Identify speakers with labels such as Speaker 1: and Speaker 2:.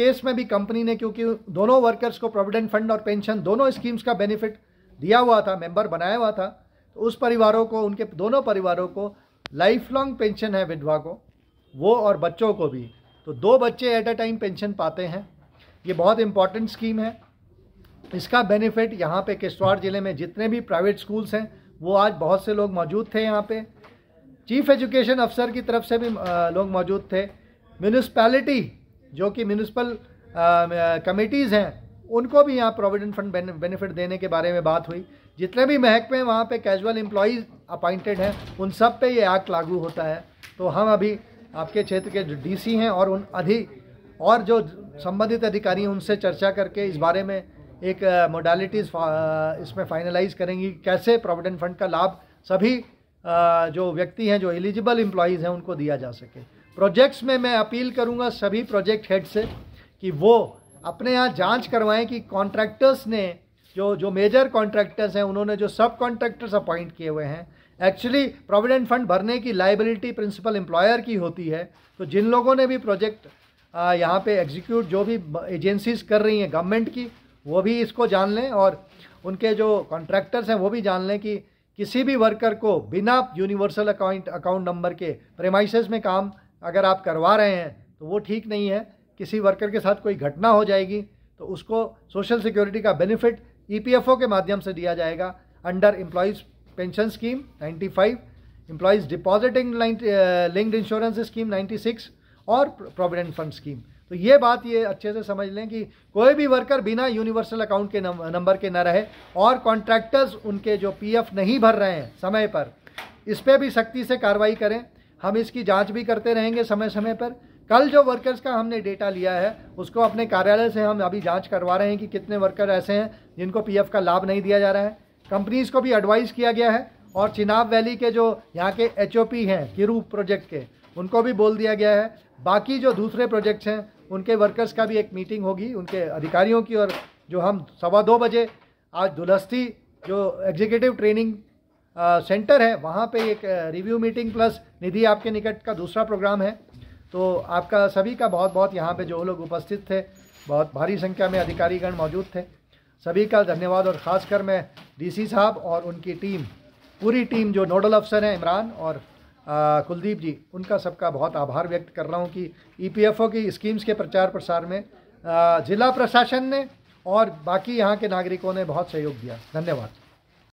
Speaker 1: case में भी company ने क्योंकि दोनों वर्कर्स को प्रोविडेंट फंड और पेंशन दोनों स्कीम्स का बेनिफिट दिया हुआ था मेंबर बनाया हुआ था तो उस परिवारों को उनके दोनों परिवारों को लाइफ लॉन्ग पेंशन है विधवा को वो और बच्चों को भी तो दो बच्चे एट अ टाइम पेंशन पाते हैं ये बहुत इंपॉर्टेंट स्कीम है इसका बेनिफिट यहाँ पे किश्तवाड़ ज़िले में जितने भी प्राइवेट स्कूल्स हैं वो आज बहुत से लोग मौजूद थे यहाँ पे चीफ एजुकेशन अफसर की तरफ से भी लोग मौजूद थे म्यूनिसपैलिटी जो कि म्यूनसिपल कमेटीज़ uh, uh, हैं उनको भी यहाँ प्रोविडेंट फंड बेनिफिट देने के बारे में बात हुई जितने भी महकमे वहाँ पे कैजुअल एम्प्लॉयज़ अपॉइंटेड हैं उन सब पे ये एक्ट लागू होता है तो हम अभी आपके क्षेत्र के जो डीसी हैं और उन अधि और जो संबंधित अधिकारी हैं उनसे चर्चा करके इस बारे में एक मोडालिटीज़ uh, इसमें फाइनलाइज करेंगी कैसे प्रोविडेंट फंड का लाभ सभी जो व्यक्ति हैं जो एलिजिबल एम्प्लॉयज़ हैं उनको दिया जा सके प्रोजेक्ट्स में मैं अपील करूंगा सभी प्रोजेक्ट हेड से कि वो अपने यहाँ जांच करवाएं कि कॉन्ट्रैक्टर्स ने जो जो मेजर कॉन्ट्रैक्टर्स हैं उन्होंने जो सब कॉन्ट्रैक्टर्स अपॉइंट किए हुए हैं एक्चुअली प्रोविडेंट फंड भरने की लाइबिलिटी प्रिंसिपल एम्प्लॉयर की होती है तो जिन लोगों ने भी प्रोजेक्ट यहाँ पे एग्जीक्यूट जो भी एजेंसीज कर रही हैं गवर्नमेंट की वो भी इसको जान लें और उनके जो कॉन्ट्रैक्टर्स हैं वो भी जान लें कि किसी भी वर्कर को बिना यूनिवर्सल अकाउंट अकाउंट नंबर के प्रेमाइसिस में काम अगर आप करवा रहे हैं तो वो ठीक नहीं है किसी वर्कर के साथ कोई घटना हो जाएगी तो उसको सोशल सिक्योरिटी का बेनिफिट ई e के माध्यम से दिया जाएगा under employees pension scheme 95 employees depositing linked insurance scheme 96 और प्रोविडेंट फंड स्कीम तो ये बात ये अच्छे से समझ लें कि कोई भी वर्कर बिना यूनिवर्सल अकाउंट के नंबर के ना रहे और कॉन्ट्रैक्टर्स उनके जो पीएफ नहीं भर रहे हैं समय पर इस पर भी सख्ती से कार्रवाई करें हम इसकी जांच भी करते रहेंगे समय समय पर कल जो वर्कर्स का हमने डेटा लिया है उसको अपने कार्यालय से हम अभी जांच करवा रहे हैं कि कितने वर्कर ऐसे हैं जिनको पीएफ का लाभ नहीं दिया जा रहा है कंपनीज़ को भी एडवाइस किया गया है और चिनाब वैली के जो यहाँ के एच हैं किरू प्रोजेक्ट के उनको भी बोल दिया गया है बाकी जो दूसरे प्रोजेक्ट्स हैं उनके वर्कर्स का भी एक मीटिंग होगी उनके अधिकारियों की और जो हम सवा दो बजे आज दुलस्ती जो एग्जीक्यूटिव ट्रेनिंग सेंटर है वहाँ पे एक रिव्यू मीटिंग प्लस निधि आपके निकट का दूसरा प्रोग्राम है तो आपका सभी का बहुत बहुत यहाँ पे जो लोग उपस्थित थे बहुत भारी संख्या में अधिकारीगण मौजूद थे सभी का धन्यवाद और ख़ासकर मैं डीसी साहब और उनकी टीम पूरी टीम जो नोडल अफसर हैं इमरान और कुलदीप जी उनका सबका बहुत आभार व्यक्त कर रहा हूँ कि ई e की स्कीम्स के प्रचार प्रसार में ज़िला प्रशासन ने और बाकी यहाँ के नागरिकों ने बहुत सहयोग दिया धन्यवाद